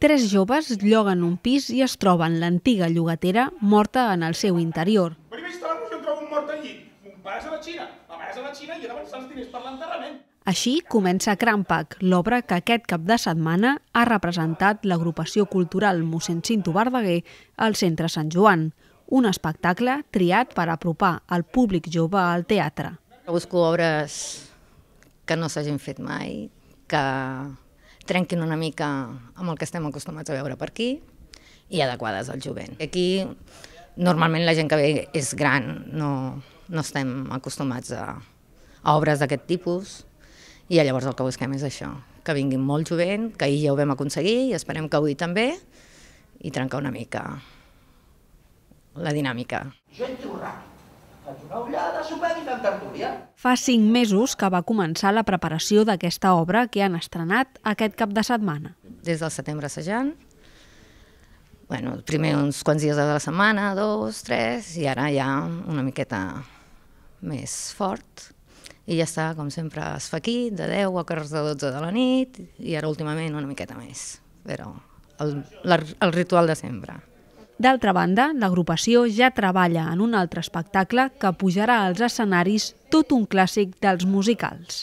tres joves lloguen un pis i es troben l'antiga llogatera morta en el seu interior. Primer història, jo trobo un mort allí. Un Mon a la Xina, la mare a la Xina i he d'avançar els diners per l'enterrament. Així comença Crampac, l'obra que aquest cap de setmana ha representat l'agrupació cultural mossèn Cinto Verdaguer al Centre Sant Joan, un espectacle triat per apropar el públic jove al teatre. Busco obres que no s'hagin fet mai, que trenquin una mica amb el que estem acostumats a veure per aquí i adequades al jovent. Aquí normalment la gent que ve és gran, no, no estem acostumats a, a obres d'aquest tipus i llavors el que busquem és això, que vinguin molt jovent, que ahir ja ho vam aconseguir i esperem que avui també, i trencar una mica la dinàmica. Gent ràpid, una ullada tertúlia. Fa cinc mesos que va començar la preparació d'aquesta obra que han estrenat aquest cap de setmana. Des del setembre assajant, bueno, primer uns quants dies de la setmana, dos, tres, i ara ja una miqueta més fort. I ja està, com sempre, es fa aquí, de 10 a quarts de 12 de la nit, i ara últimament una miqueta més, però el, el ritual de sempre. D'altra banda, l'agrupació ja treballa en un altre espectacle que pujarà als escenaris tot un clàssic dels musicals.